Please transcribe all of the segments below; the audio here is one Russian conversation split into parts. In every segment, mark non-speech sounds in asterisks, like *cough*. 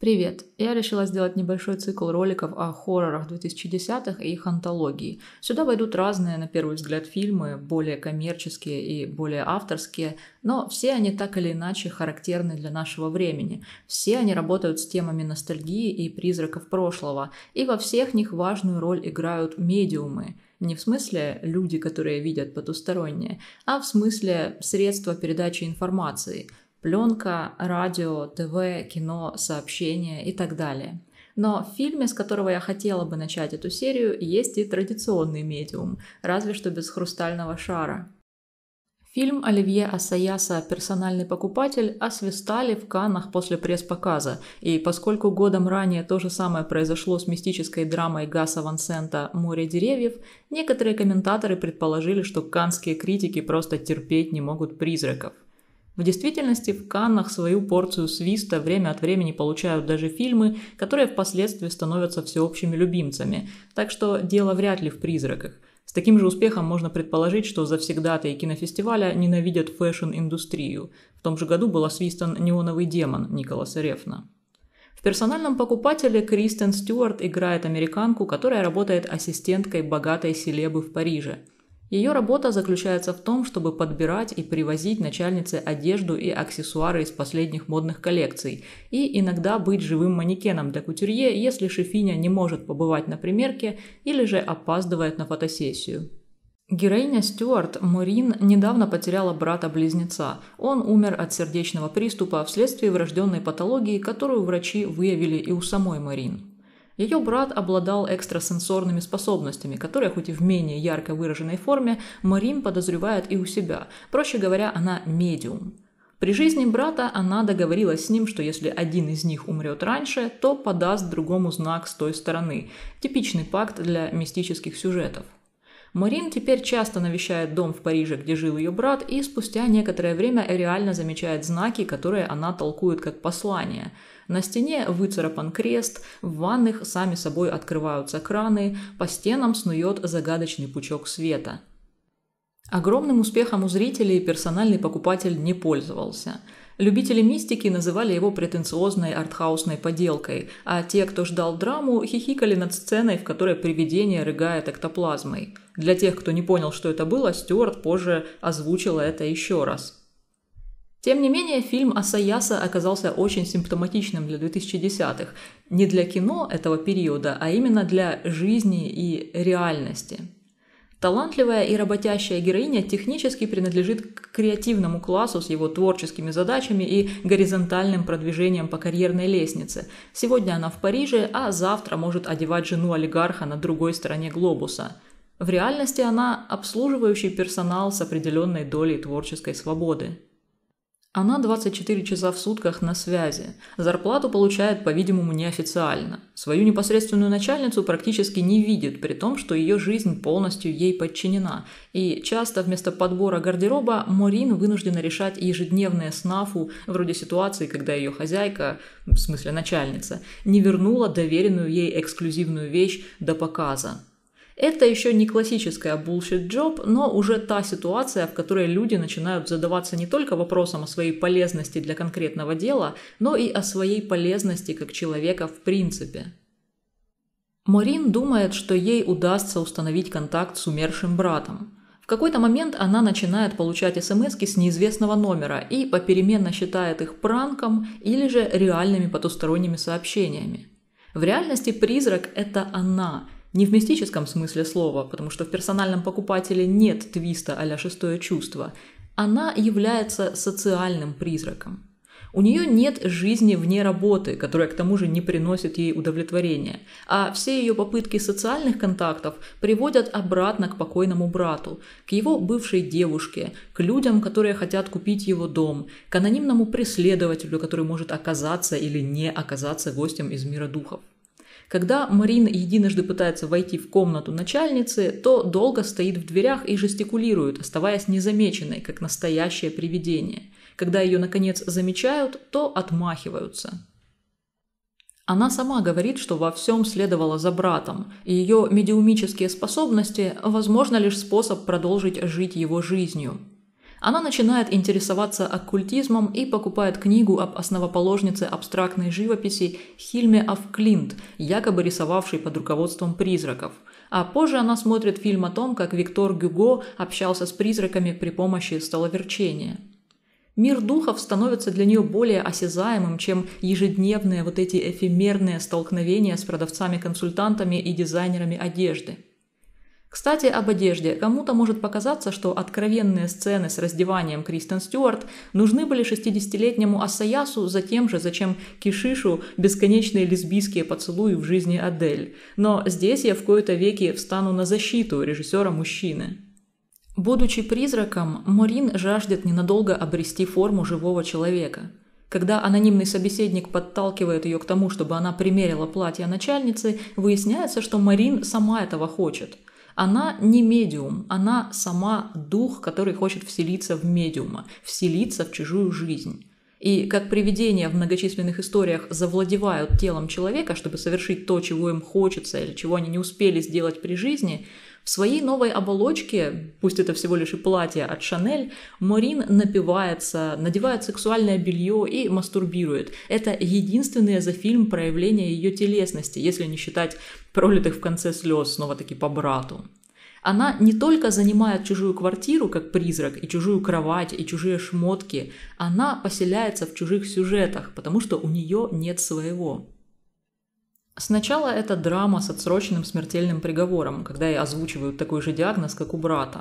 Привет! Я решила сделать небольшой цикл роликов о хоррорах 2010-х и их антологии. Сюда войдут разные, на первый взгляд, фильмы, более коммерческие и более авторские, но все они так или иначе характерны для нашего времени. Все они работают с темами ностальгии и призраков прошлого, и во всех них важную роль играют медиумы – не в смысле люди, которые видят потустороннее, а в смысле средства передачи информации пленка, радио, ТВ, кино, сообщения и так далее. Но в фильме, с которого я хотела бы начать эту серию, есть и традиционный медиум, разве что без хрустального шара. Фильм Оливье Асаяса «Персональный покупатель» освистали в Каннах после пресс-показа, и поскольку годом ранее то же самое произошло с мистической драмой Гаса Вансента «Море деревьев», некоторые комментаторы предположили, что канские критики просто терпеть не могут призраков – в действительности в Каннах свою порцию свиста время от времени получают даже фильмы, которые впоследствии становятся всеобщими любимцами, так что дело вряд ли в призраках. С таким же успехом можно предположить, что завсегдатые кинофестиваля ненавидят фэшн-индустрию. В том же году был освистан «Неоновый демон» Николаса Рефна. В персональном покупателе Кристен Стюарт играет американку, которая работает ассистенткой богатой селебы в Париже – ее работа заключается в том, чтобы подбирать и привозить начальнице одежду и аксессуары из последних модных коллекций, и иногда быть живым манекеном для кутюрье, если Шифиня не может побывать на примерке или же опаздывает на фотосессию. Героиня Стюарт Морин недавно потеряла брата-близнеца. Он умер от сердечного приступа вследствие врожденной патологии, которую врачи выявили и у самой Морин. Ее брат обладал экстрасенсорными способностями, которые, хоть и в менее ярко выраженной форме, Марим подозревает и у себя. Проще говоря, она медиум. При жизни брата она договорилась с ним, что если один из них умрет раньше, то подаст другому знак с той стороны. Типичный пакт для мистических сюжетов. Марин теперь часто навещает дом в Париже, где жил ее брат, и спустя некоторое время реально замечает знаки, которые она толкует как послание. На стене выцарапан крест, в ванных сами собой открываются краны, по стенам снует загадочный пучок света. Огромным успехом у зрителей персональный покупатель не пользовался – Любители мистики называли его претенциозной артхаусной поделкой, а те, кто ждал драму, хихикали над сценой, в которой привидение рыгает эктоплазмой. Для тех, кто не понял, что это было, Стюарт позже озвучила это еще раз. Тем не менее, фильм Асаяса оказался очень симптоматичным для 2010-х. Не для кино этого периода, а именно для жизни и реальности. Талантливая и работящая героиня технически принадлежит к креативному классу с его творческими задачами и горизонтальным продвижением по карьерной лестнице. Сегодня она в Париже, а завтра может одевать жену олигарха на другой стороне глобуса. В реальности она обслуживающий персонал с определенной долей творческой свободы. Она 24 часа в сутках на связи. Зарплату получает, по-видимому, неофициально. Свою непосредственную начальницу практически не видит, при том, что ее жизнь полностью ей подчинена. И часто вместо подбора гардероба Морин вынуждена решать ежедневные снафу, вроде ситуации, когда ее хозяйка, в смысле начальница, не вернула доверенную ей эксклюзивную вещь до показа. Это еще не классическая bullshit job, но уже та ситуация, в которой люди начинают задаваться не только вопросом о своей полезности для конкретного дела, но и о своей полезности как человека в принципе. Морин думает, что ей удастся установить контакт с умершим братом. В какой-то момент она начинает получать смс с неизвестного номера и попеременно считает их пранком или же реальными потусторонними сообщениями. В реальности призрак – это она – не в мистическом смысле слова, потому что в персональном покупателе нет твиста а шестое чувство. Она является социальным призраком. У нее нет жизни вне работы, которая к тому же не приносит ей удовлетворения, а все ее попытки социальных контактов приводят обратно к покойному брату, к его бывшей девушке, к людям, которые хотят купить его дом, к анонимному преследователю, который может оказаться или не оказаться гостем из мира духов. Когда Марина единожды пытается войти в комнату начальницы, то долго стоит в дверях и жестикулирует, оставаясь незамеченной, как настоящее привидение. Когда ее, наконец, замечают, то отмахиваются. Она сама говорит, что во всем следовала за братом, и ее медиумические способности – возможно лишь способ продолжить жить его жизнью – она начинает интересоваться оккультизмом и покупает книгу об основоположнице абстрактной живописи Хильме Афклинт, якобы рисовавшей под руководством призраков. А позже она смотрит фильм о том, как Виктор Гюго общался с призраками при помощи столоверчения. Мир духов становится для нее более осязаемым, чем ежедневные вот эти эфемерные столкновения с продавцами-консультантами и дизайнерами одежды – кстати, об одежде. Кому-то может показаться, что откровенные сцены с раздеванием Кристен Стюарт нужны были 60-летнему Асаясу за тем же, зачем Кишишу бесконечные лесбийские поцелуи в жизни Адель. Но здесь я в кои-то веки встану на защиту режиссера-мужчины. Будучи призраком, Морин жаждет ненадолго обрести форму живого человека – когда анонимный собеседник подталкивает ее к тому, чтобы она примерила платье начальницы, выясняется, что Марин сама этого хочет. Она не медиум, она сама дух, который хочет вселиться в медиума, вселиться в чужую жизнь. И как привидения в многочисленных историях завладевают телом человека, чтобы совершить то, чего им хочется или чего они не успели сделать при жизни, в своей новой оболочке, пусть это всего лишь и платье от Шанель, Морин напивается, надевает сексуальное белье и мастурбирует. Это единственное за фильм проявление ее телесности, если не считать пролитых в конце слез снова-таки по брату. Она не только занимает чужую квартиру, как призрак, и чужую кровать, и чужие шмотки, она поселяется в чужих сюжетах, потому что у нее нет своего. Сначала это драма с отсроченным смертельным приговором, когда ей озвучивают такой же диагноз, как у брата.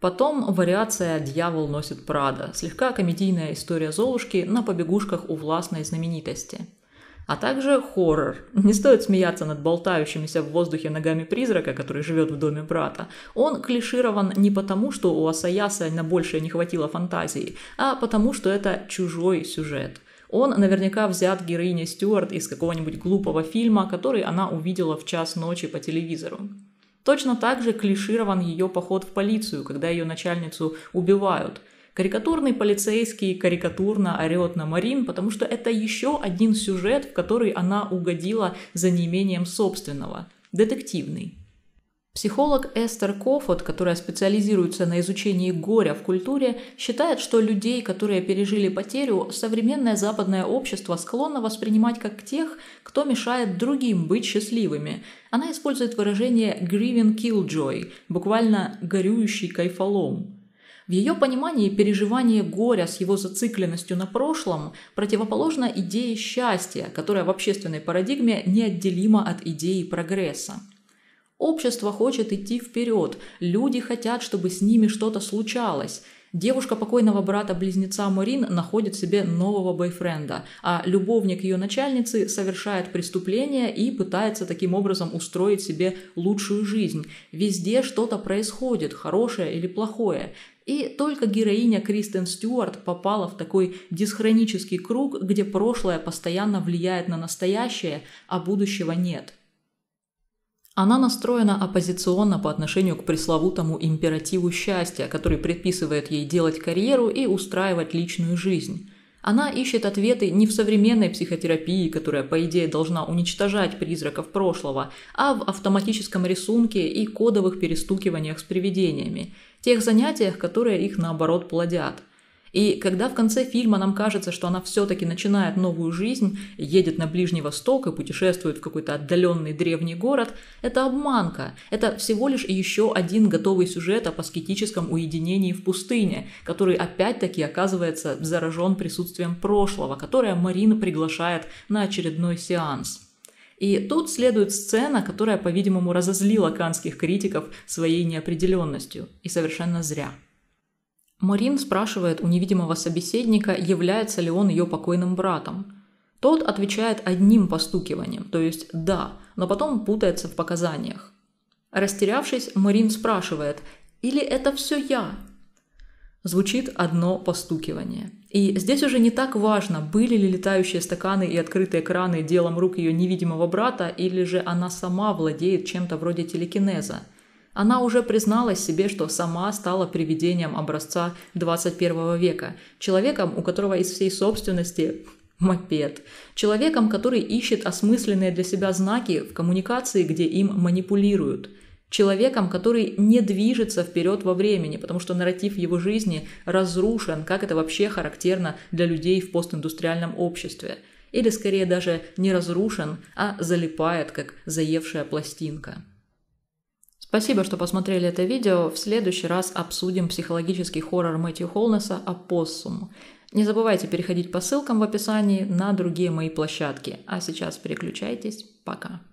Потом вариация «Дьявол носит Прада», слегка комедийная история Золушки на побегушках у властной знаменитости. А также хоррор. *laughs* Не стоит смеяться над болтающимися в воздухе ногами призрака, который живет в доме брата. Он клиширован не потому, что у Асаяса на большее не хватило фантазии, а потому, что это чужой сюжет – он наверняка взят героиня Стюарт из какого-нибудь глупого фильма, который она увидела в час ночи по телевизору. Точно так же клиширован ее поход в полицию, когда ее начальницу убивают. Карикатурный полицейский карикатурно орет на Марин, потому что это еще один сюжет, в который она угодила за неимением собственного. Детективный. Психолог Эстер Кофот, которая специализируется на изучении горя в культуре, считает, что людей, которые пережили потерю, современное западное общество склонно воспринимать как тех, кто мешает другим быть счастливыми. Она использует выражение «grieving killjoy», буквально «горюющий кайфолом». В ее понимании переживание горя с его зацикленностью на прошлом противоположно идее счастья, которая в общественной парадигме неотделима от идеи прогресса. Общество хочет идти вперед, люди хотят, чтобы с ними что-то случалось. Девушка покойного брата-близнеца Морин находит себе нового бойфренда, а любовник ее начальницы совершает преступление и пытается таким образом устроить себе лучшую жизнь. Везде что-то происходит, хорошее или плохое. И только героиня Кристен Стюарт попала в такой дисхронический круг, где прошлое постоянно влияет на настоящее, а будущего нет. Она настроена оппозиционно по отношению к пресловутому императиву счастья, который предписывает ей делать карьеру и устраивать личную жизнь. Она ищет ответы не в современной психотерапии, которая, по идее, должна уничтожать призраков прошлого, а в автоматическом рисунке и кодовых перестукиваниях с привидениями, тех занятиях, которые их, наоборот, плодят – и когда в конце фильма нам кажется, что она все-таки начинает новую жизнь, едет на Ближний Восток и путешествует в какой-то отдаленный древний город, это обманка. Это всего лишь еще один готовый сюжет о паскетическом уединении в пустыне, который опять-таки оказывается заражен присутствием прошлого, которое Марина приглашает на очередной сеанс. И тут следует сцена, которая, по-видимому, разозлила канских критиков своей неопределенностью. И совершенно зря. Марин спрашивает у невидимого собеседника, является ли он ее покойным братом. Тот отвечает одним постукиванием, то есть «да», но потом путается в показаниях. Растерявшись, Марин спрашивает «или это все я?» Звучит одно постукивание. И здесь уже не так важно, были ли летающие стаканы и открытые краны делом рук ее невидимого брата, или же она сама владеет чем-то вроде телекинеза – она уже призналась себе, что сама стала привидением образца 21 века, человеком, у которого из всей собственности *laughs* мопед, человеком, который ищет осмысленные для себя знаки в коммуникации, где им манипулируют, человеком, который не движется вперед во времени, потому что нарратив его жизни разрушен, как это вообще характерно для людей в постиндустриальном обществе, или скорее даже не разрушен, а залипает, как заевшая пластинка. Спасибо, что посмотрели это видео. В следующий раз обсудим психологический хоррор Мэтью Холнеса «Опоссум». Не забывайте переходить по ссылкам в описании на другие мои площадки. А сейчас переключайтесь. Пока.